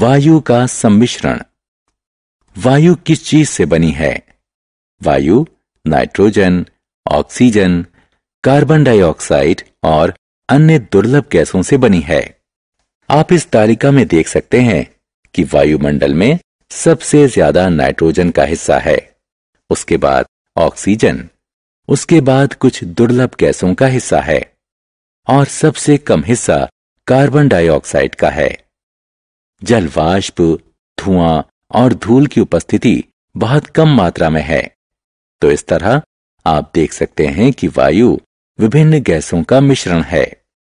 वायु का सम्मिश्रण वायु किस चीज से बनी है वायु नाइट्रोजन ऑक्सीजन कार्बन डाइऑक्साइड और अन्य दुर्लभ गैसों से बनी है आप इस तालिका में देख सकते हैं कि वायुमंडल में सबसे ज्यादा नाइट्रोजन का हिस्सा है उसके बाद ऑक्सीजन उसके बाद कुछ दुर्लभ गैसों का हिस्सा है और सबसे कम हिस्सा कार्बन डाइऑक्साइड का है जल वाष्प धुआं और धूल की उपस्थिति बहुत कम मात्रा में है तो इस तरह आप देख सकते हैं कि वायु विभिन्न गैसों का मिश्रण है